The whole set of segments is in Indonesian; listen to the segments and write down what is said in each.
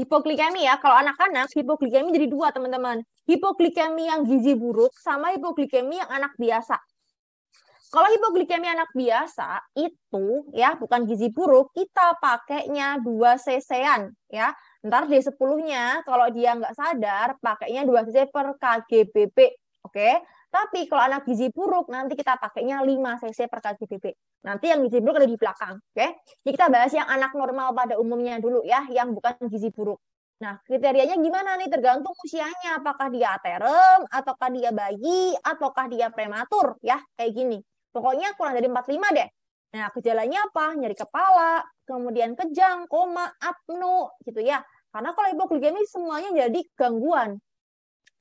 hipoglikemi ya. Kalau anak-anak hipoglikemi jadi dua teman-teman. Hipoglikemi yang gizi buruk sama hipoglikemi yang anak biasa. Kalau hipoglikemi anak biasa itu ya bukan gizi buruk, kita pakainya 2 cc-an ya. Ntar di 10 nya kalau dia nggak sadar pakainya 2 cc per KGBP. Oke. Tapi kalau anak gizi buruk, nanti kita pakainya 5 cc per kg Nanti yang gizi buruk ada di belakang. Oke? Okay? Jadi kita bahas yang anak normal pada umumnya dulu ya, yang bukan gizi buruk. Nah, kriterianya gimana nih? Tergantung usianya. Apakah dia terem, ataukah dia bayi, ataukah dia prematur. Ya, kayak gini. Pokoknya kurang dari 45 deh. Nah, gejalanya apa? nyari kepala, kemudian kejang, koma, apno, gitu ya. Karena kalau hipoglikemi semuanya jadi gangguan.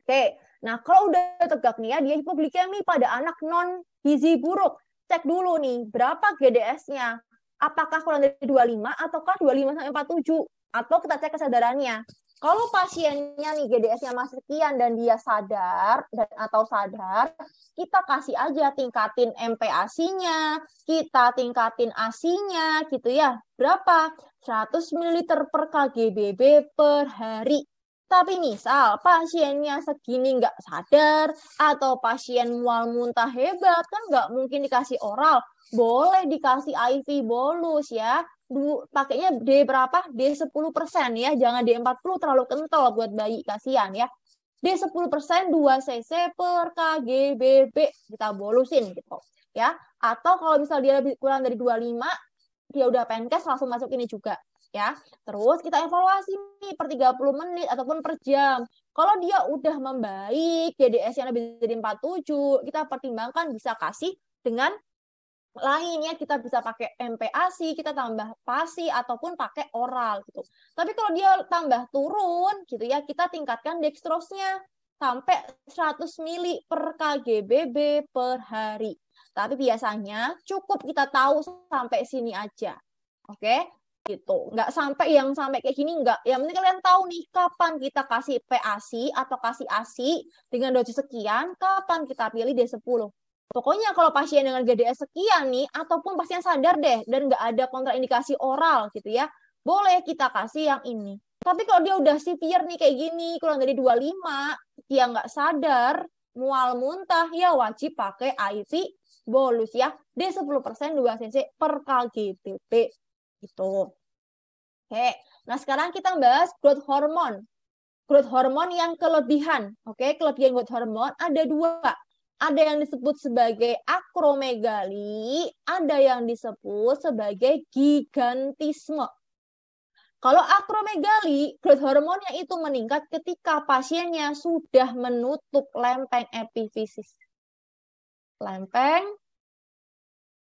Oke, Nah, kalau udah tegak nih ya dia hipoglikemi pada anak non gizi buruk. Cek dulu nih, berapa GDS-nya? Apakah kurang dari 25 ataukah 25 sampai 47? Atau kita cek kesadarannya. Kalau pasiennya nih GDS-nya masih sekian dan dia sadar dan atau sadar, kita kasih aja tingkatin MPAC-nya, kita tingkatin ASI-nya gitu ya. Berapa? 100 ml per KGBB per hari. Tapi misal pasiennya segini nggak sadar atau pasien mual muntah hebat kan nggak mungkin dikasih oral. Boleh dikasih IV bolus ya. Du, pakainya D berapa? D 10% ya. Jangan D 40 terlalu kental buat bayi kasihan ya. D 10% dua cc per KGBB kita bolusin gitu ya. Atau kalau misal dia lebih kurang dari 25 dia udah penkes langsung masuk ini juga ya. Terus kita evaluasi nih per 30 menit ataupun per jam. Kalau dia udah membaik, gds yang lebih dari 47, kita pertimbangkan bisa kasih dengan lainnya kita bisa pakai MPASI, kita tambah PASI ataupun pakai oral gitu. Tapi kalau dia tambah turun gitu ya, kita tingkatkan dextrose-nya sampai 100 mili per KGBB per hari. Tapi biasanya cukup kita tahu sampai sini aja. Oke, gitu nggak sampai yang sampai kayak gini nggak yang penting kalian tahu nih kapan kita kasih PASI atau kasih ASI dengan dosis sekian kapan kita pilih D10 pokoknya kalau pasien dengan GDS sekian nih ataupun pasien sadar deh dan nggak ada kontraindikasi oral gitu ya boleh kita kasih yang ini tapi kalau dia udah severe nih kayak gini kurang dari 25 dia nggak sadar mual muntah ya wajib pakai IV bolus ya D10% 2 cc per KGBP gitu. Oke. Nah, sekarang kita bahas growth hormone. Growth hormone yang kelebihan. Oke, kelebihan growth hormon ada dua. Ada yang disebut sebagai akromegali, ada yang disebut sebagai gigantisme. Kalau akromegali, growth hormonnya itu meningkat ketika pasiennya sudah menutup lempeng epifisis. Lempeng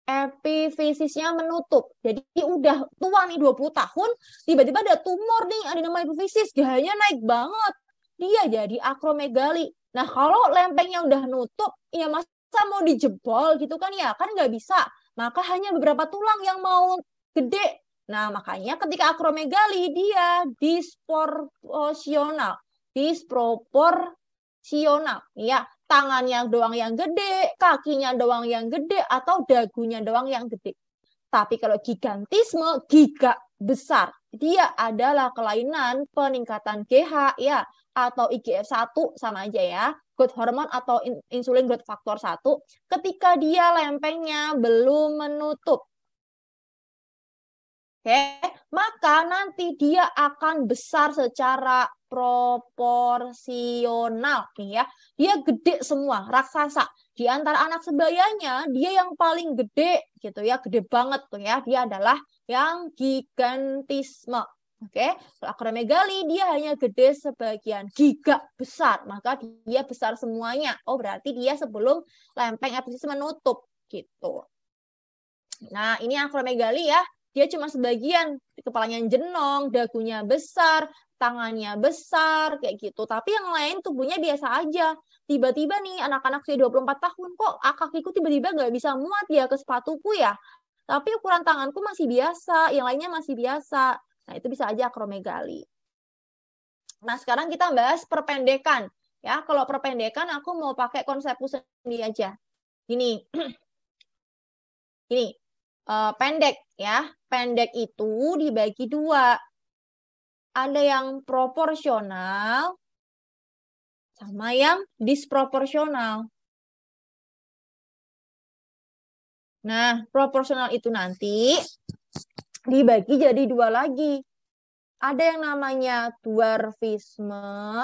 epifisisnya menutup. Jadi udah tua nih 20 tahun, tiba-tiba ada tumor nih ada nama epifisis, gayanya naik banget. Dia jadi akromegali. Nah, kalau lempengnya udah nutup, ya masa mau dijebol gitu kan ya? Kan nggak bisa. Maka hanya beberapa tulang yang mau gede. Nah, makanya ketika akromegali dia disproporsional, disproporsional, ya tangannya doang yang gede, kakinya doang yang gede, atau dagunya doang yang gede. Tapi kalau gigantisme, giga besar. Dia adalah kelainan peningkatan GH ya atau IGF-1 sama aja ya. Growth hormone atau insulin growth factor 1 ketika dia lempengnya belum menutup okay, maka nanti dia akan besar secara proporsional nih ya. Dia gede semua, raksasa. Di antara anak sebayanya, dia yang paling gede gitu ya, gede banget tuh ya. Dia adalah yang gigantisme. Oke, okay? akromegali dia hanya gede sebagian giga besar, maka dia besar semuanya. Oh, berarti dia sebelum lempeng episis menutup gitu. Nah, ini akromegali ya dia cuma sebagian kepalanya yang jenong dagunya besar tangannya besar kayak gitu tapi yang lain tubuhnya biasa aja tiba-tiba nih anak-anak usia 24 tahun kok ah, kakiku tiba-tiba nggak bisa muat ya ke sepatuku ya tapi ukuran tanganku masih biasa yang lainnya masih biasa nah itu bisa aja akromegali nah sekarang kita bahas perpendekan ya kalau perpendekan aku mau pakai konsepku sendiri aja gini gini uh, pendek ya. Pendek itu dibagi dua. Ada yang proporsional sama yang disproporsional. Nah, proporsional itu nanti dibagi jadi dua lagi. Ada yang namanya dwarfisme,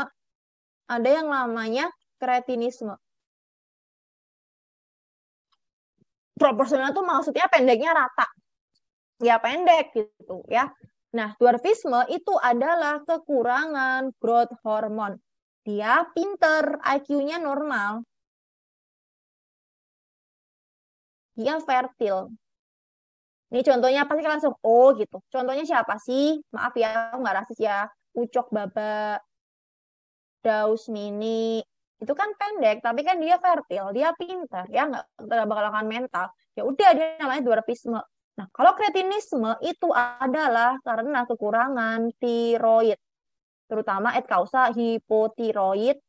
ada yang namanya kretinisme. proporsional itu maksudnya pendeknya rata. Ya pendek gitu ya. Nah, dwarfisme itu adalah kekurangan growth hormon. Dia pinter, IQ-nya normal. Dia fertil. Ini contohnya pasti kalian langsung, oh gitu. Contohnya siapa sih? Maaf ya, aku nggak rasis ya. Ucok Baba, Daus Mini, itu kan pendek tapi kan dia fertil dia pintar ya nggak bakal akan mental ya udah dia namanya dwarfisme nah kalau kretinisme itu adalah karena kekurangan tiroid terutama et causa hipotiroid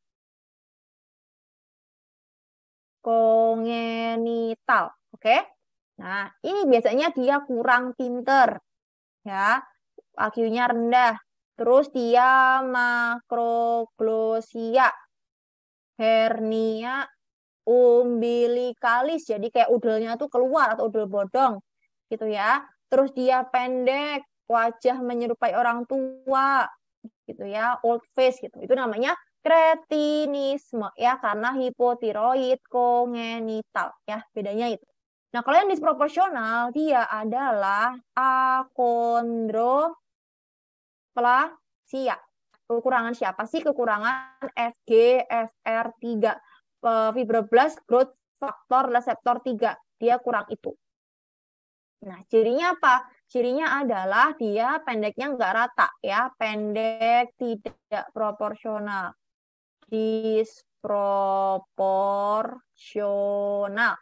kongenital oke okay? nah ini biasanya dia kurang pinter ya IQ-nya rendah terus dia makroglosia hernia umbilikalis. Jadi kayak udelnya tuh keluar atau udel bodong gitu ya. Terus dia pendek, wajah menyerupai orang tua gitu ya, old face gitu. Itu namanya kretinisme ya karena hipotiroid kongenital ya bedanya itu. Nah, kalau yang disproporsional dia adalah akondroplasia kekurangan siapa sih? Kekurangan FG, FR3, eh, fibroblast growth factor reseptor 3. Dia kurang itu. Nah, cirinya apa? Cirinya adalah dia pendeknya nggak rata ya, pendek, tidak proporsional, disproporsional.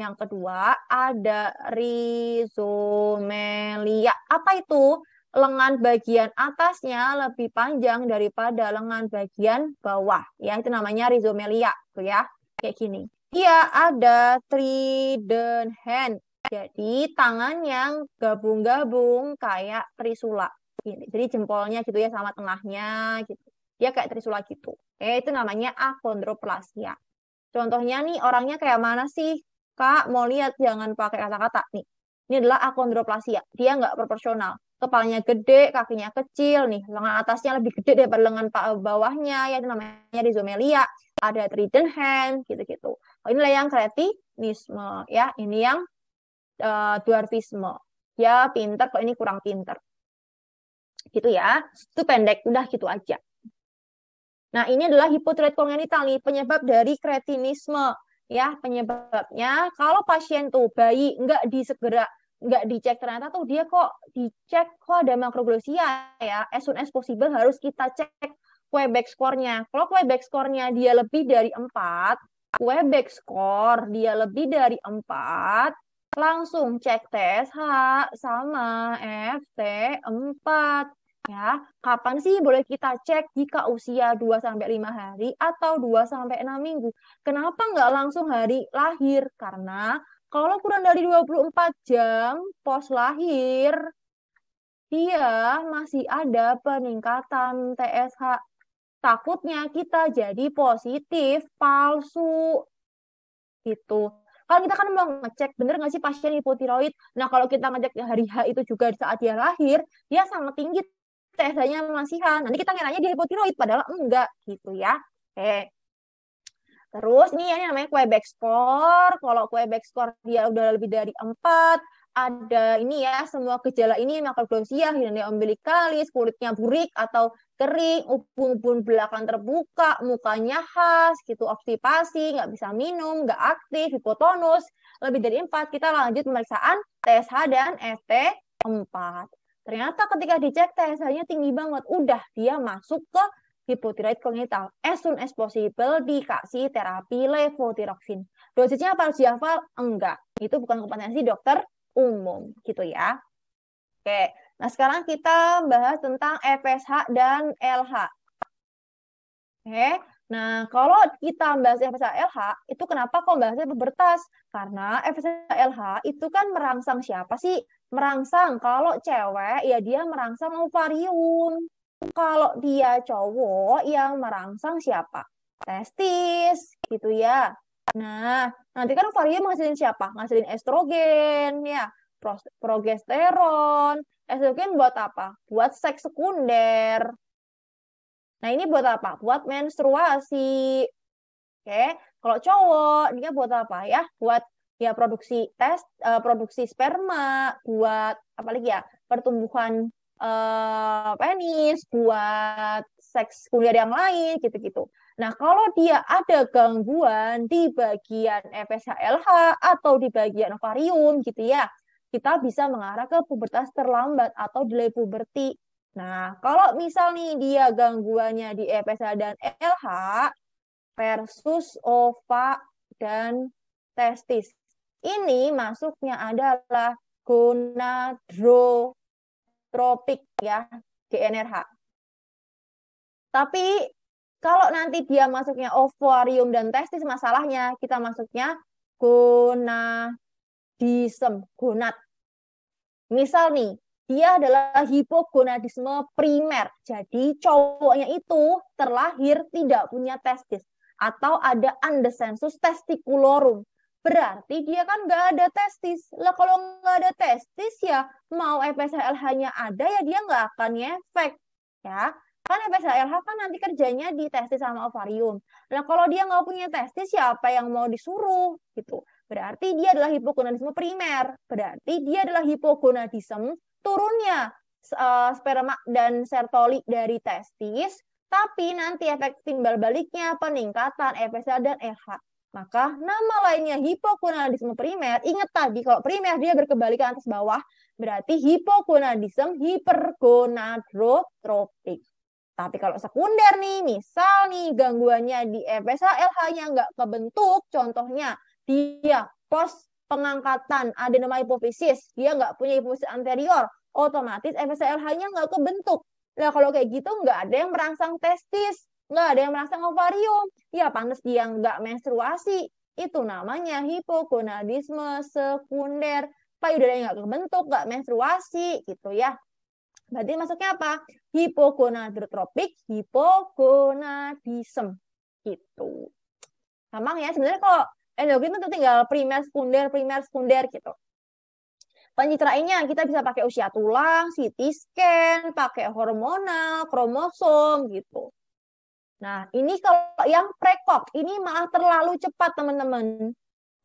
Yang kedua ada rizomelia. Apa itu? lengan bagian atasnya lebih panjang daripada lengan bagian bawah ya itu namanya rhizomelia, tuh gitu ya kayak gini dia ada trident hand jadi tangan yang gabung-gabung kayak trisula gini gitu. jadi jempolnya gitu ya sama tengahnya gitu dia kayak trisula gitu eh itu namanya akondroplasia contohnya nih orangnya kayak mana sih kak mau lihat jangan pakai kata-kata nih ini adalah akondroplasia dia nggak proporsional kepalanya gede, kakinya kecil nih, lengan atasnya lebih gede daripada lengan bawahnya, ya itu namanya rhizomelia, ada trident hand, gitu-gitu. Oh, inilah yang kretinisme, ya, ini yang uh, eh, dwarfisme. Ya, pinter, kok ini kurang pinter. Gitu ya, itu pendek, udah gitu aja. Nah, ini adalah hipotret kongenital nih, penyebab dari kretinisme. Ya, penyebabnya kalau pasien tuh bayi nggak disegera nggak dicek ternyata tuh dia kok dicek kok ada makroglosia ya as soon as possible harus kita cek Quebec score-nya. kalau Quebec score-nya dia lebih dari 4 Quebec score dia lebih dari 4 langsung cek tes H sama FT 4 ya kapan sih boleh kita cek jika usia 2 sampai 5 hari atau 2 sampai 6 minggu kenapa nggak langsung hari lahir karena kalau kurang dari 24 jam pos lahir, dia masih ada peningkatan TSH. Takutnya kita jadi positif palsu. Gitu Kalau kita kan mau ngecek bener nggak sih pasien hipotiroid. Nah kalau kita ngecek hari H itu juga saat dia lahir, dia sangat tinggi TSH-nya masihan. Nanti kita ngeranya dia hipotiroid padahal enggak gitu ya. Oke. Terus ya, ini yang namanya kue back score. Kalau kue back score dia udah lebih dari 4, ada ini ya semua gejala ini makroglosia, hidungnya ombilikalis, kulitnya burik atau kering, ubun-ubun belakang terbuka, mukanya khas, gitu obstipasi, nggak bisa minum, nggak aktif, hipotonus. Lebih dari 4, kita lanjut pemeriksaan TSH dan FT 4 Ternyata ketika dicek TSH-nya tinggi banget, udah dia masuk ke hipotiroid kongenital as soon as possible dikasih terapi levotiroxin. Dosisnya apa harus dihafal? Enggak. Itu bukan kompetensi dokter umum gitu ya. Oke. Nah, sekarang kita bahas tentang FSH dan LH. Oke. Nah, kalau kita bahas FSH LH, itu kenapa kok bahasnya pubertas? Karena FSH LH itu kan merangsang siapa sih? Merangsang kalau cewek ya dia merangsang ovarium. Kalau dia cowok yang merangsang siapa? Testis, gitu ya. Nah, nanti kan ovarium menghasilkan siapa? Menghasilkan estrogen, ya, progesteron. Estrogen buat apa? Buat seks sekunder. Nah, ini buat apa? Buat menstruasi. Oke, kalau cowok dia buat apa ya? Buat ya produksi tes uh, produksi sperma, buat apalagi ya? Pertumbuhan uh, penis, buat seks kuliah yang lain gitu-gitu. Nah, kalau dia ada gangguan di bagian FSHLH atau di bagian ovarium gitu ya, kita bisa mengarah ke pubertas terlambat atau delay puberti. Nah, kalau misalnya dia gangguannya di FSH dan LH versus ova dan testis. Ini masuknya adalah gonadro tropik ya GNRH. Tapi kalau nanti dia masuknya ovarium dan testis masalahnya kita masuknya gonadism, gonad. Misal nih, dia adalah hipogonadisme primer. Jadi cowoknya itu terlahir tidak punya testis atau ada undesensus testiculorum berarti dia kan nggak ada testis. Lah kalau nggak ada testis ya mau fslh nya ada ya dia nggak akan ngefek. Ya, kan FSLH kan nanti kerjanya di testis sama ovarium. Nah kalau dia nggak punya testis ya apa yang mau disuruh gitu. Berarti dia adalah hipogonadisme primer. Berarti dia adalah hipogonadisme turunnya uh, sperma dan sertoli dari testis. Tapi nanti efek timbal baliknya peningkatan FSH dan LH. Maka nama lainnya hipokonadisme primer, ingat tadi kalau primer dia berkebalikan atas bawah, berarti hipokonadisme hipergonadotropik. Tapi kalau sekunder nih, misal nih gangguannya di FSH-LH-nya nggak kebentuk, contohnya dia pos pengangkatan adenoma hipofisis, dia nggak punya hipofisis anterior, otomatis FSH-LH-nya nggak kebentuk. Nah kalau kayak gitu nggak ada yang merangsang testis, nggak ada yang merangsang ovarium ya panas dia nggak menstruasi itu namanya hipogonadisme sekunder payudara ya yang nggak terbentuk nggak menstruasi gitu ya berarti masuknya apa hipogonadotropik hipogonadism gitu gampang ya sebenarnya kok endokrin itu tinggal primer sekunder primer sekunder gitu pencitraannya kita bisa pakai usia tulang, CT scan, pakai hormonal, kromosom gitu. Nah, ini kalau yang prekop, ini malah terlalu cepat, teman-teman.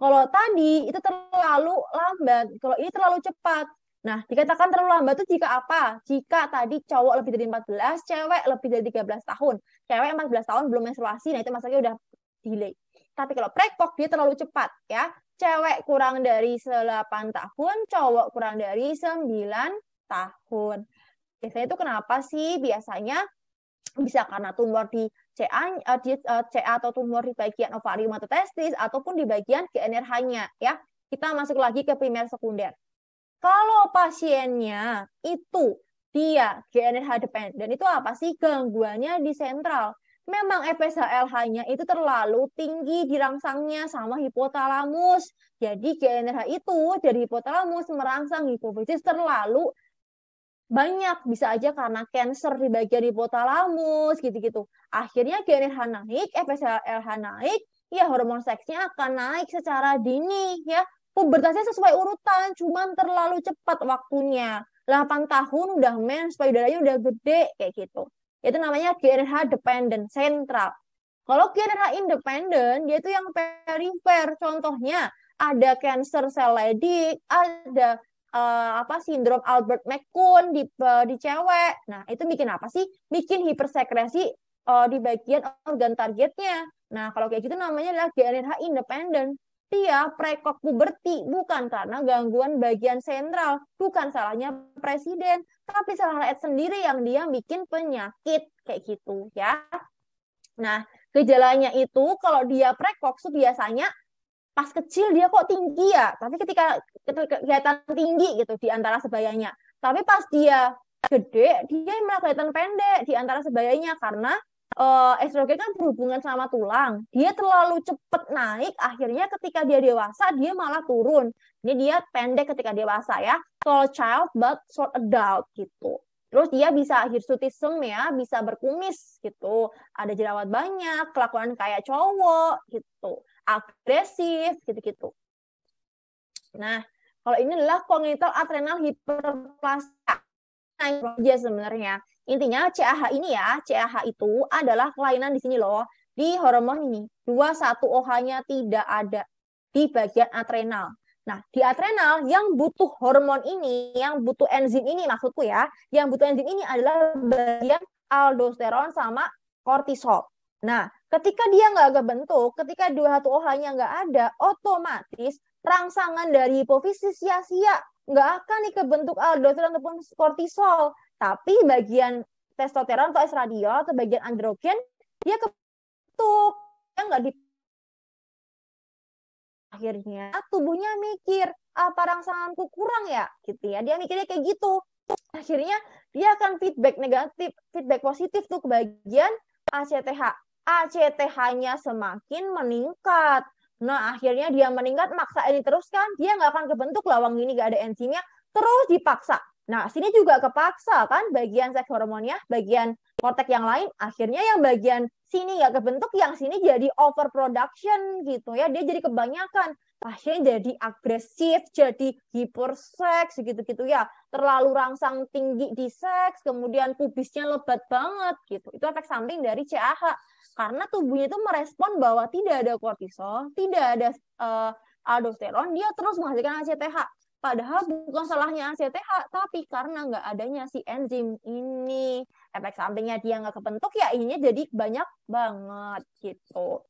Kalau tadi itu terlalu lambat, kalau ini terlalu cepat. Nah, dikatakan terlalu lambat itu jika apa? Jika tadi cowok lebih dari 14, cewek lebih dari 13 tahun. Cewek 14 tahun belum menstruasi, nah itu masanya udah delay. Tapi kalau prekok dia terlalu cepat ya. Cewek kurang dari 8 tahun, cowok kurang dari 9 tahun. Biasanya itu kenapa sih? Biasanya bisa karena tumor di CA uh, eh, di, uh, eh, CA atau tumor di bagian ovarium atau testis ataupun di bagian GnRH-nya ya. Kita masuk lagi ke primer sekunder. Kalau pasiennya itu dia GnRH dan itu apa sih gangguannya di sentral? Memang fsh lh nya itu terlalu tinggi di rangsangnya sama hipotalamus. Jadi GnRH itu dari hipotalamus merangsang hipofisis terlalu banyak bisa aja karena cancer di bagian hipotalamus gitu-gitu. Akhirnya GNRH naik, FSH eh, naik, ya hormon seksnya akan naik secara dini ya. Pubertasnya sesuai urutan, cuman terlalu cepat waktunya. 8 tahun udah mens, payudaranya udah gede kayak gitu. Itu namanya GNRH dependent, sentral. Kalau GNRH independent dia itu yang perifer. Contohnya ada cancer sel ledik, ada uh, apa sindrom Albert McCoon di uh, di cewek. Nah, itu bikin apa sih? Bikin hipersekresi uh, di bagian organ targetnya. Nah, kalau kayak gitu namanya adalah GnRH independent Dia prekok puberti bukan karena gangguan bagian sentral, bukan salahnya presiden, tapi salah rakyat sendiri yang dia bikin penyakit kayak gitu ya. Nah, gejalanya itu kalau dia prekok biasanya pas kecil dia kok tinggi ya tapi ketika kelihatan tinggi gitu di antara sebayanya tapi pas dia gede dia malah kelihatan pendek di antara sebayanya karena uh, estrogen kan berhubungan sama tulang dia terlalu cepat naik akhirnya ketika dia dewasa dia malah turun ini dia pendek ketika dewasa ya tall child but short adult gitu Terus dia bisa hirsutism ya, bisa berkumis gitu, ada jerawat banyak, kelakuan kayak cowok gitu agresif gitu-gitu. Nah, kalau ini adalah kongenital adrenal hiperplasia. Nah, dia sebenarnya. Intinya CAH ini ya, CAH itu adalah kelainan di sini loh, di hormon ini. 21OH-nya tidak ada di bagian adrenal. Nah, di adrenal yang butuh hormon ini, yang butuh enzim ini maksudku ya, yang butuh enzim ini adalah bagian aldosteron sama kortisol. Nah, Ketika dia nggak agak bentuk, ketika dua satu OH-nya nggak ada, otomatis rangsangan dari hipofisis sia-sia. Nggak akan nih kebentuk aldosteron ataupun kortisol. Tapi bagian testosteron atau estradiol atau bagian androgen, dia kebentuk. yang nggak di akhirnya tubuhnya mikir apa rangsanganku kurang ya gitu ya dia mikirnya kayak gitu akhirnya dia akan feedback negatif feedback positif tuh ke bagian ACTH ACTH-nya semakin meningkat. Nah, akhirnya dia meningkat, maksa ini terus kan, dia nggak akan kebentuk lawang ini, nggak ada enzimnya, terus dipaksa. Nah, sini juga kepaksa kan, bagian seks hormonnya, bagian kortek yang lain, akhirnya yang bagian sini nggak kebentuk, yang sini jadi overproduction gitu ya, dia jadi kebanyakan pasien jadi agresif, jadi hiperseks gitu-gitu ya, terlalu rangsang tinggi di seks, kemudian pubisnya lebat banget gitu. Itu efek samping dari CAH karena tubuhnya itu merespon bahwa tidak ada kortisol, tidak ada uh, eh, aldosteron, dia terus menghasilkan ACTH. Padahal bukan salahnya ACTH, tapi karena nggak adanya si enzim ini, efek sampingnya dia nggak kebentuk ya ininya jadi banyak banget gitu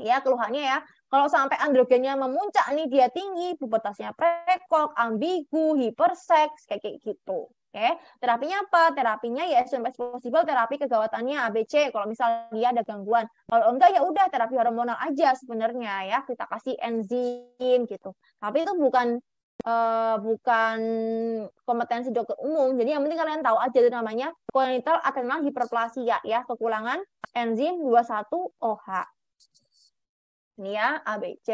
ya keluhannya ya kalau sampai androgennya memuncak nih dia tinggi, pubertasnya prekok, ambigu, hiperseks kayak kayak gitu. Oke, okay. terapinya apa? Terapinya ya sampai possible terapi kegawatannya ABC. Kalau misal dia ada gangguan, kalau enggak ya udah terapi hormonal aja sebenarnya ya kita kasih enzim gitu. Tapi itu bukan uh, bukan kompetensi dokter umum. Jadi yang penting kalian tahu aja itu namanya congenital adrenal hiperplasia ya, kekurangan enzim 21 OH. Ini ya, ABC,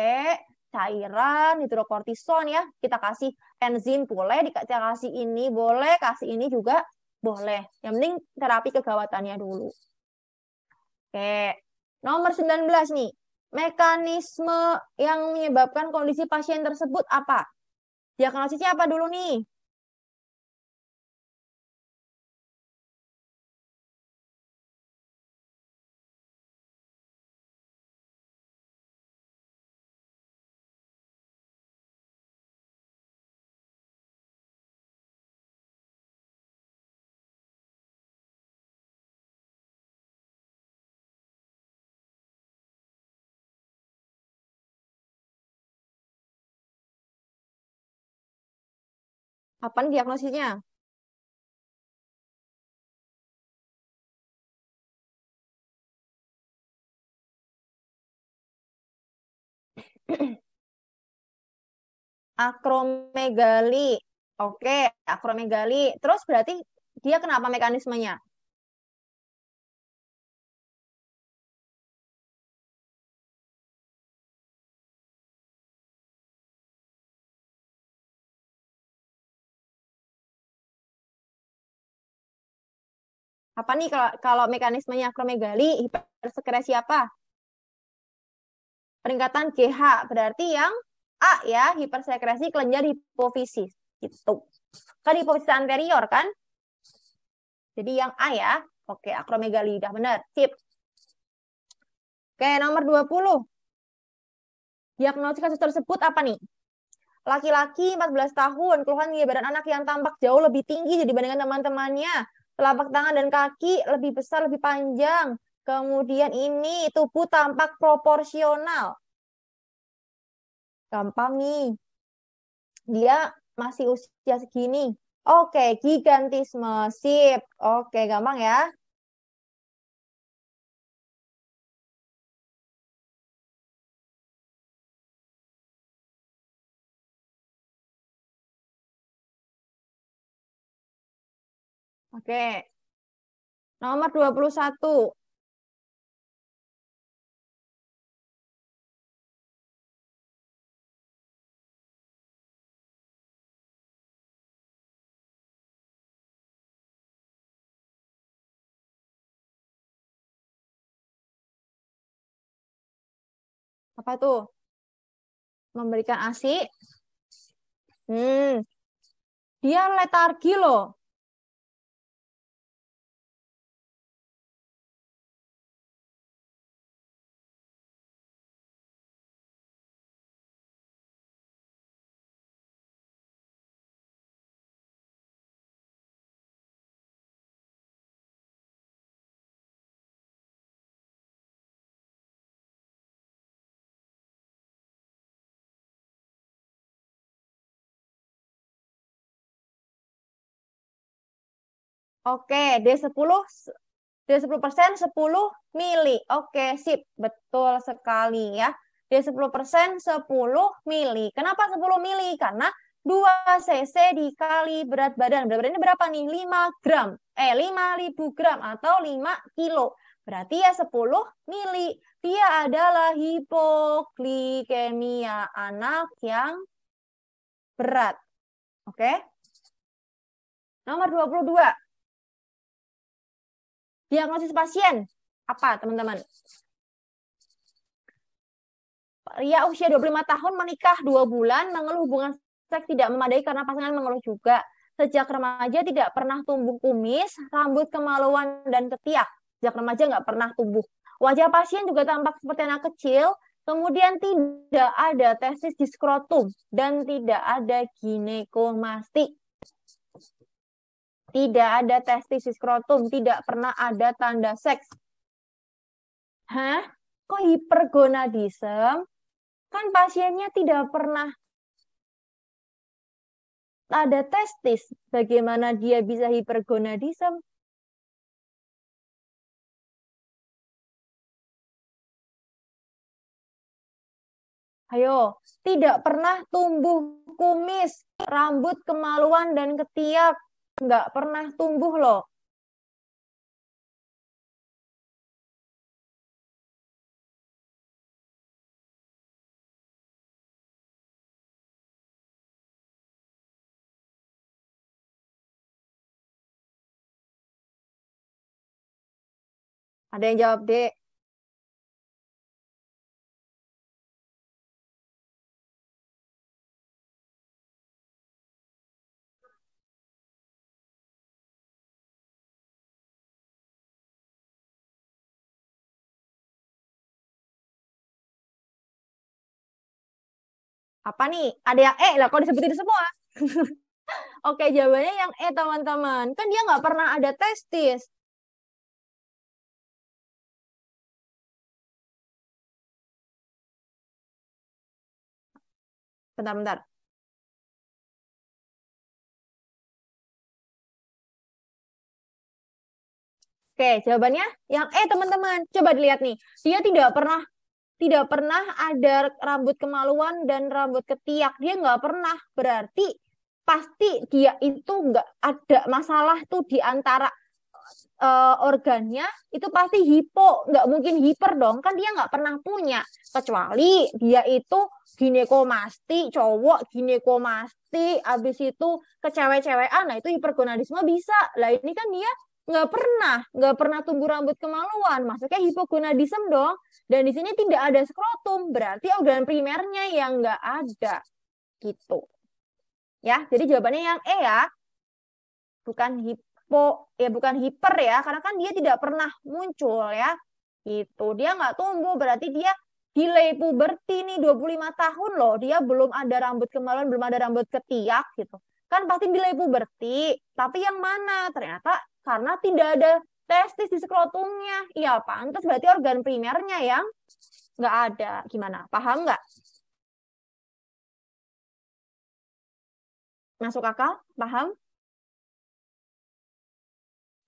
cairan, hidrokortison ya, kita kasih enzim boleh, dikasih kasih ini boleh, kasih ini juga boleh. Yang penting terapi kegawatannya dulu. Oke, nomor 19 nih. Mekanisme yang menyebabkan kondisi pasien tersebut apa? Diagnosisnya apa dulu nih? Apa diagnosisnya? akromegali. Oke, akromegali. Terus berarti dia kenapa mekanismenya? apa nih kalau kalau mekanismenya akromegali hipersekresi apa? Peringkatan GH berarti yang A ya hipersekresi kelenjar hipofisis gitu. Kan hipofisis anterior kan? Jadi yang A ya. Oke, akromegali dah benar. Sip. Oke, nomor 20. Diagnosis kasus tersebut apa nih? Laki-laki 14 tahun, keluhan gaya badan anak yang tampak jauh lebih tinggi dibandingkan teman-temannya telapak tangan dan kaki lebih besar, lebih panjang. Kemudian ini tubuh tampak proporsional. Gampang nih. Dia masih usia segini. Oke, gigantisme. Sip. Oke, gampang ya. Oke. Nomor 21. Apa tuh? Memberikan ASI. Hmm. Dia letargi loh. Oke, D10 D10 persen 10 mili. Oke, sip. Betul sekali ya. D10 persen 10 mili. Kenapa 10 mili? Karena 2 cc dikali berat badan. Berat badannya berapa nih? 5 gram. Eh, 5000 gram atau 5 kilo. Berarti ya 10 mili. Dia adalah hipoglikemia anak yang berat. Oke. Nomor 22. Diagnosis pasien apa, teman-teman? Pria ya, usia 25 tahun menikah 2 bulan mengeluh hubungan seks tidak memadai karena pasangan mengeluh juga. Sejak remaja tidak pernah tumbuh kumis, rambut kemaluan dan ketiak. Sejak remaja nggak pernah tumbuh. Wajah pasien juga tampak seperti anak kecil, kemudian tidak ada tesis diskrotum dan tidak ada ginekomasti. Tidak ada testis skrotum, tidak pernah ada tanda seks. Hah? Kok hipergonadism? Kan pasiennya tidak pernah ada testis. Bagaimana dia bisa hipergonadism? Ayo, tidak pernah tumbuh kumis, rambut kemaluan dan ketiak, nggak pernah tumbuh loh Ada yang jawab, Dek. apa nih? Ada yang E lah, kok disebutin semua? Oke, jawabannya yang E, teman-teman. Kan dia nggak pernah ada testis. Bentar-bentar. Oke, jawabannya yang E, teman-teman. Coba dilihat nih. Dia tidak pernah tidak pernah ada rambut kemaluan dan rambut ketiak dia nggak pernah berarti pasti dia itu nggak ada masalah tuh di antara uh, organnya itu pasti hipo nggak mungkin hiper dong kan dia nggak pernah punya kecuali dia itu ginekomasti cowok ginekomasti abis itu kecewe-cewean nah itu hipergonadisme bisa lah ini kan dia nggak pernah nggak pernah tumbuh rambut kemaluan masuknya hipogonadism dong dan di sini tidak ada skrotum berarti organ primernya yang nggak ada gitu ya jadi jawabannya yang E ya bukan hipo ya bukan hiper ya karena kan dia tidak pernah muncul ya gitu dia nggak tumbuh berarti dia delay puberti nih 25 tahun loh dia belum ada rambut kemaluan belum ada rambut ketiak gitu kan pasti delay puberti tapi yang mana ternyata karena tidak ada testis di skrotumnya. Iya, pantas berarti organ primernya yang nggak ada. Gimana? Paham nggak? Masuk akal? Paham?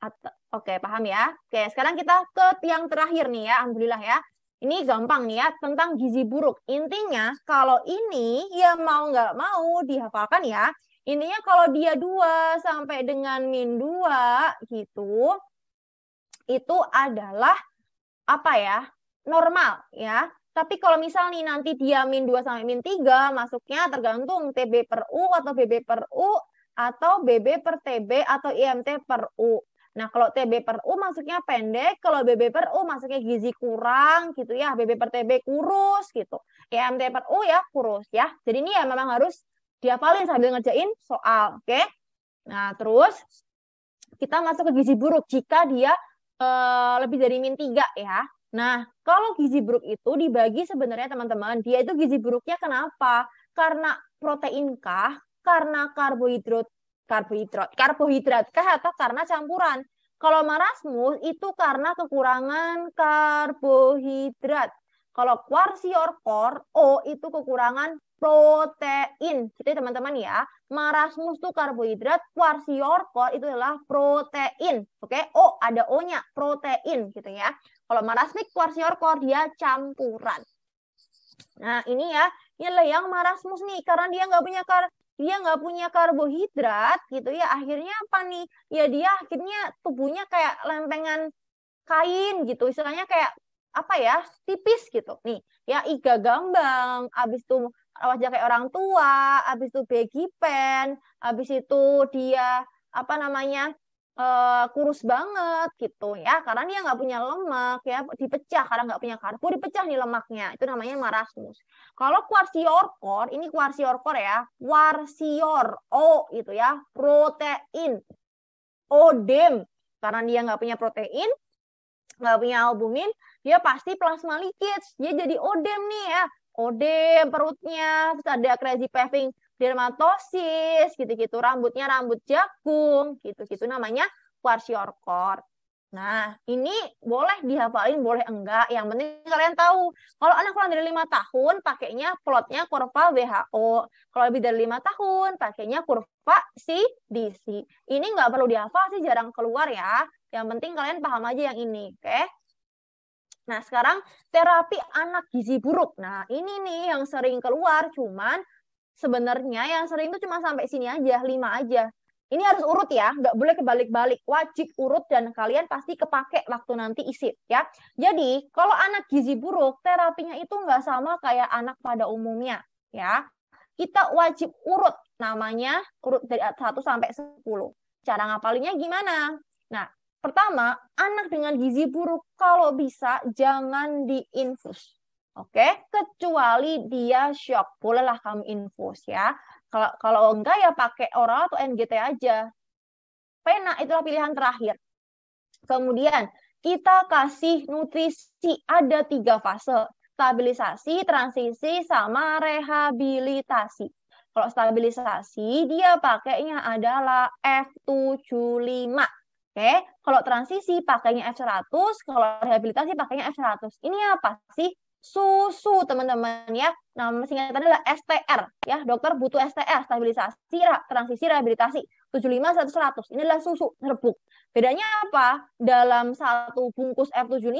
Atau, oke, paham ya. Oke, sekarang kita ke yang terakhir nih ya. Alhamdulillah ya. Ini gampang nih ya, tentang gizi buruk. Intinya, kalau ini ya mau nggak mau dihafalkan ya, Intinya kalau dia dua sampai dengan min dua gitu, itu adalah apa ya, normal ya. Tapi kalau misal nih nanti dia min 2 sampai min 3, masuknya tergantung TB per U atau BB per U atau BB per TB atau IMT per U. Nah, kalau TB per U masuknya pendek, kalau BB per U masuknya gizi kurang gitu ya, BB per TB kurus gitu. IMT per U ya kurus ya. Jadi ini ya memang harus paling sambil ngerjain soal, oke? Okay? Nah, terus kita masuk ke gizi buruk jika dia uh, lebih dari min 3 ya. Nah, kalau gizi buruk itu dibagi sebenarnya teman-teman, dia itu gizi buruknya kenapa? Karena protein kah? Karena karbohidrat karbohidrat karbohidrat kah atau karena campuran? Kalau marasmus itu karena kekurangan karbohidrat. Kalau quarsior kor, O itu kekurangan protein. Jadi teman-teman ya, marasmus itu karbohidrat, quarsior kor itu adalah protein. Oke, O ada O-nya, protein gitu ya. Kalau marasmik quarsior kor, dia campuran. Nah, ini ya, ini yang marasmus nih karena dia nggak punya kar dia nggak punya karbohidrat gitu ya akhirnya apa nih ya dia akhirnya tubuhnya kayak lempengan kain gitu istilahnya kayak apa ya tipis gitu nih ya iga gambang abis itu wajah kayak orang tua abis itu baggy pen abis itu dia apa namanya uh, kurus banget gitu ya karena dia nggak punya lemak ya dipecah karena nggak punya karbo dipecah nih lemaknya itu namanya marasmus kalau kuarsiorkor ini kuarsiorkor ya kuarsior o itu ya protein odem karena dia nggak punya protein nggak punya albumin dia pasti plasma leakage dia jadi odem nih ya odem perutnya terus ada crazy paving dermatosis gitu-gitu rambutnya rambut jagung gitu-gitu namanya kwashiorkor Nah, ini boleh dihafalin, boleh enggak. Yang penting kalian tahu. Kalau anak kurang dari 5 tahun, pakainya plotnya kurva WHO. Kalau lebih dari 5 tahun, pakainya kurva CDC. Ini nggak perlu dihafal sih, jarang keluar ya. Yang penting kalian paham aja yang ini, oke? Okay? Nah, sekarang terapi anak gizi buruk. Nah, ini nih yang sering keluar, cuman sebenarnya yang sering itu cuma sampai sini aja, lima aja. Ini harus urut ya, nggak boleh kebalik-balik. Wajib urut dan kalian pasti kepake waktu nanti isi ya. Jadi, kalau anak gizi buruk, terapinya itu nggak sama kayak anak pada umumnya ya. Kita wajib urut namanya urut dari 1 sampai 10. Cara ngapalinya gimana? Nah, Pertama, anak dengan gizi buruk kalau bisa jangan diinfus. Oke, kecuali dia shock, bolehlah kamu infus ya. Kalau kalau enggak ya pakai oral atau NGT aja. Pena itulah pilihan terakhir. Kemudian kita kasih nutrisi ada tiga fase, stabilisasi, transisi, sama rehabilitasi. Kalau stabilisasi, dia pakainya adalah F75. Oke, kalau transisi pakainya F100, kalau rehabilitasi pakainya F100. Ini apa sih? susu teman-teman ya. Nah, singkatannya adalah STR ya. Dokter butuh STR, stabilisasi, transisi, rehabilitasi. 75 100. Ini adalah susu serbuk. Bedanya apa? Dalam satu bungkus F75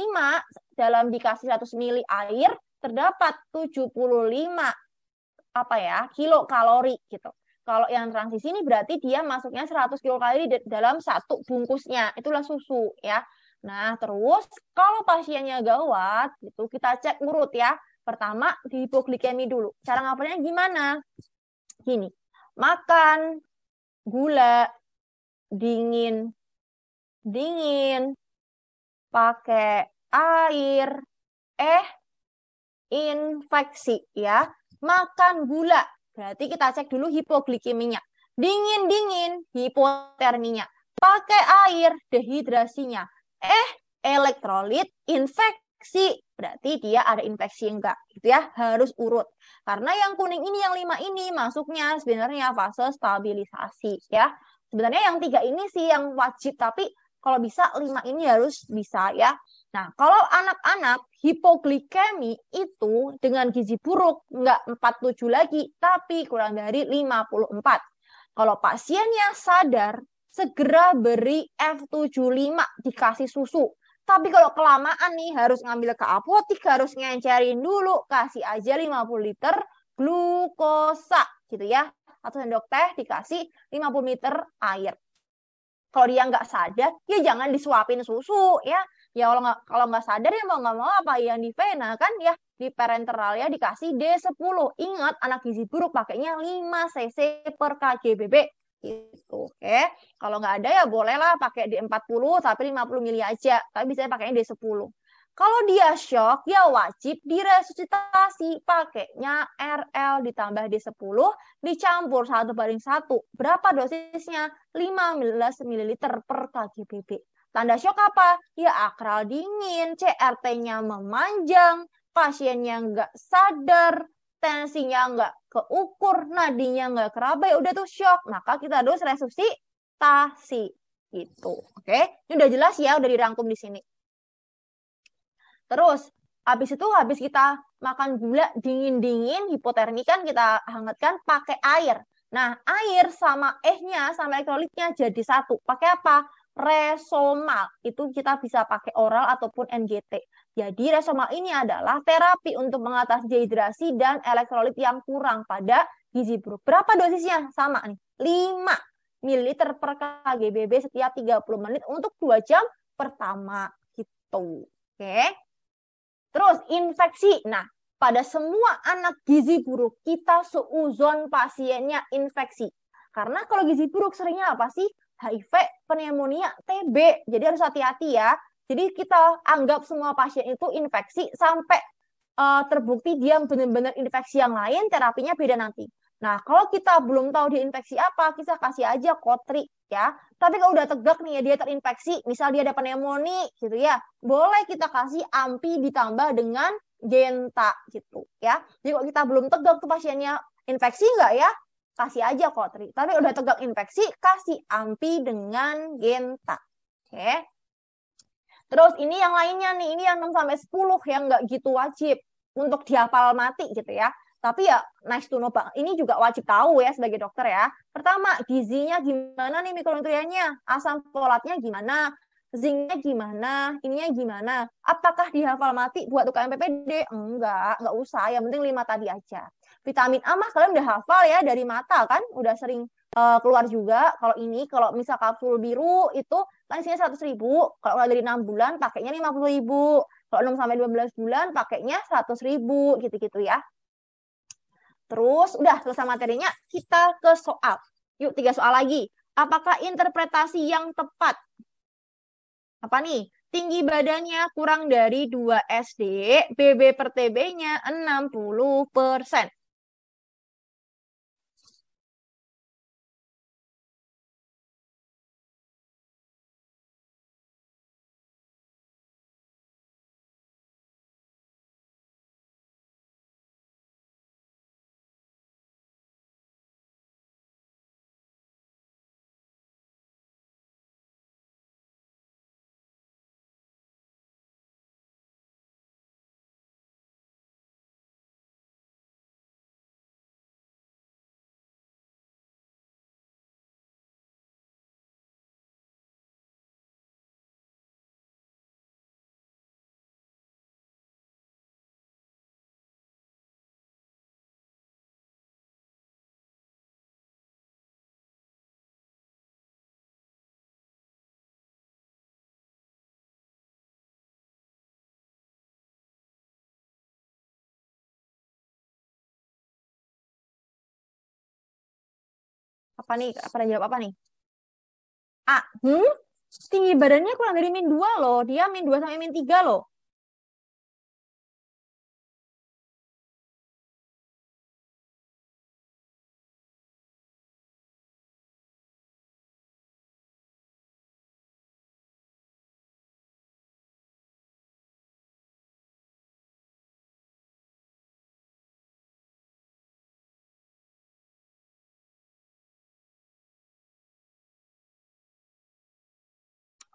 dalam dikasih 100 ml air terdapat 75 apa ya? kilo kalori gitu. Kalau yang transisi ini berarti dia masuknya 100 kilokalori dalam satu bungkusnya, itulah susu ya. Nah, terus kalau pasiennya gawat, itu kita cek urut ya. Pertama di hipoglikemi dulu. Cara ngapainnya gimana? Gini, makan gula dingin dingin pakai air eh infeksi ya makan gula Berarti kita cek dulu hipoglikeminya. Dingin-dingin, hipoterminya. Pakai air, dehidrasinya. Eh, elektrolit, infeksi. Berarti dia ada infeksi enggak, gitu ya. Harus urut. Karena yang kuning ini, yang lima ini masuknya sebenarnya fase stabilisasi, ya. Sebenarnya yang tiga ini sih yang wajib, tapi kalau bisa lima ini harus bisa, ya. Nah, kalau anak-anak hipoglikemi itu dengan gizi buruk nggak 47 lagi, tapi kurang dari 54. Kalau pasiennya sadar, segera beri F75 dikasih susu. Tapi kalau kelamaan nih harus ngambil ke apotik, harus ngencerin dulu, kasih aja 50 liter glukosa gitu ya. Atau sendok teh dikasih 50 liter air. Kalau dia nggak sadar, ya jangan disuapin susu ya ya kalau nggak kalau nggak sadar ya mau nggak mau apa yang di vena kan ya di parenteral ya dikasih D10. Ingat anak gizi buruk pakainya 5 cc per kgbb gitu. Oke. Okay. Kalau nggak ada ya bolehlah pakai D40 tapi 50 mili aja. Tapi bisa pakainya D10. Kalau dia shock, ya wajib diresusitasi pakainya RL ditambah D10 dicampur 1 banding 1. Berapa dosisnya? 15 ml per KGBB. Tanda shock apa? Ya akral dingin, CRT-nya memanjang, pasiennya nggak sadar, tensinya nggak keukur, nadinya nggak kerabai, udah tuh shock. Maka kita harus resusitasi gitu. Oke, ini udah jelas ya, udah dirangkum di sini. Terus habis itu habis kita makan gula dingin-dingin, hipotermi kan kita hangatkan pakai air. Nah, air sama ehnya sama elektrolitnya jadi satu. Pakai apa? resomal. Itu kita bisa pakai oral ataupun NGT. Jadi resomal ini adalah terapi untuk mengatasi dehidrasi dan elektrolit yang kurang pada gizi buruk. Berapa dosisnya? Sama nih, 5 ml per kg KGBB setiap 30 menit untuk 2 jam pertama gitu. Oke. Terus infeksi. Nah, pada semua anak gizi buruk kita seuzon pasiennya infeksi. Karena kalau gizi buruk seringnya apa sih? HIV, pneumonia, TB. Jadi harus hati-hati ya. Jadi kita anggap semua pasien itu infeksi sampai uh, terbukti dia benar-benar infeksi yang lain, terapinya beda nanti. Nah, kalau kita belum tahu dia infeksi apa, kita kasih aja kotri ya. Tapi kalau udah tegak nih ya dia terinfeksi, misal dia ada pneumonia gitu ya, boleh kita kasih ampi ditambah dengan genta gitu ya. Jadi kalau kita belum tegak tuh pasiennya infeksi enggak ya, kasih aja kotri. Tapi udah tegak infeksi, kasih ampi dengan genta. Oke. Terus ini yang lainnya nih, ini yang 6 sampai 10 yang nggak gitu wajib untuk dihafal mati gitu ya. Tapi ya nice to know Pak. Ini juga wajib tahu ya sebagai dokter ya. Pertama, gizinya gimana nih mikronutriennya? Asam folatnya gimana? zingnya gimana? Ininya gimana? Apakah dihafal mati buat ukmppd? Enggak, enggak usah. Yang penting lima tadi aja vitamin A mah kalian udah hafal ya dari mata kan, udah sering uh, keluar juga. Kalau ini, kalau misal kapsul biru itu kan isinya 100 ribu. Kalau dari 6 bulan pakainya 50 ribu. Kalau 6 sampai 12 bulan pakainya 100 ribu gitu-gitu ya. Terus udah selesai materinya, kita ke soal. Yuk tiga soal lagi. Apakah interpretasi yang tepat? Apa nih? Tinggi badannya kurang dari 2 SD, BB per TB-nya 60 persen apa nih? Pada jawab apa nih? A. Hmm? Tinggi badannya kurang dari min 2 loh. Dia min 2 sampai min 3 loh.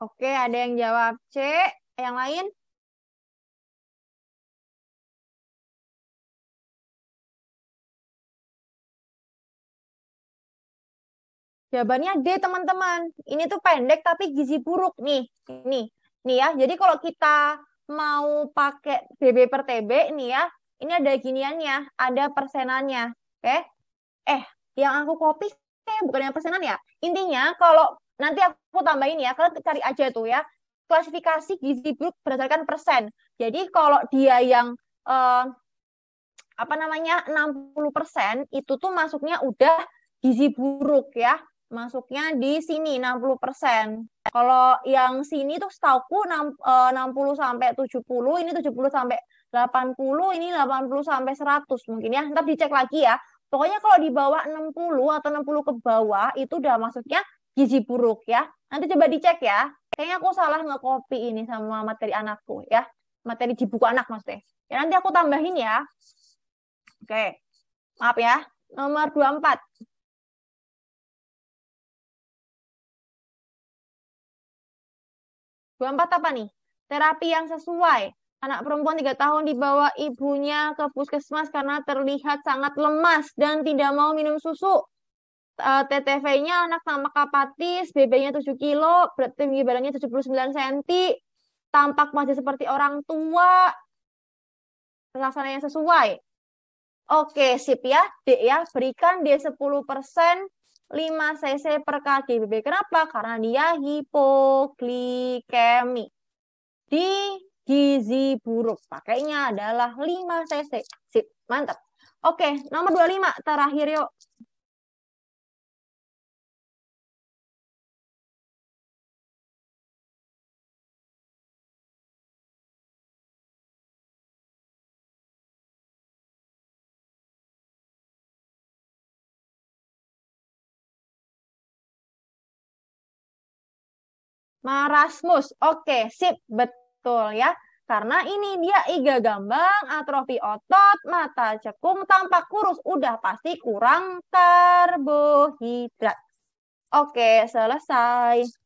Oke, ada yang jawab C. Yang lain? Jawabannya D, teman-teman. Ini tuh pendek tapi gizi buruk nih. Nih, nih ya. Jadi kalau kita mau pakai BB per TB nih ya, ini ada giniannya, ada persenannya. Oke. Eh, yang aku copy kayak eh, bukan yang persenan ya. Intinya kalau Nanti aku tambahin ya, kalian cari aja tuh ya. Klasifikasi gizi buruk berdasarkan persen. Jadi kalau dia yang eh, apa namanya 60% persen itu tuh masuknya udah gizi buruk ya. Masuknya di sini 60%. persen Kalau yang sini tuh setauku 60 eh, sampai 70, ini 70 sampai 80, ini 80 sampai 100 mungkin ya. Ntar dicek lagi ya. Pokoknya kalau di bawah 60 atau 60 ke bawah itu udah maksudnya gizi buruk ya. Nanti coba dicek ya. Kayaknya aku salah ngekopi ini sama materi anakku ya. Materi di buku anak maksudnya. Ya nanti aku tambahin ya. Oke. Maaf ya. Nomor 24. Dua empat apa nih? Terapi yang sesuai. Anak perempuan tiga tahun dibawa ibunya ke puskesmas karena terlihat sangat lemas dan tidak mau minum susu uh, eh, TTV-nya anak sama Kapatis, BB-nya 7 kilo, berat tinggi badannya 79 cm, tampak masih seperti orang tua, pelaksanaan yang sesuai. Oke, sip ya, D ya, berikan D 10 persen 5 cc per kg Kenapa? Karena dia hipoglikemi. Di gizi buruk, pakainya adalah 5 cc. Sip, mantap. Oke, nomor 25, terakhir yuk. marasmus. Oke, sip, betul ya. Karena ini dia iga gambang, atrofi otot, mata cekung, tampak kurus, udah pasti kurang karbohidrat. Oke, selesai.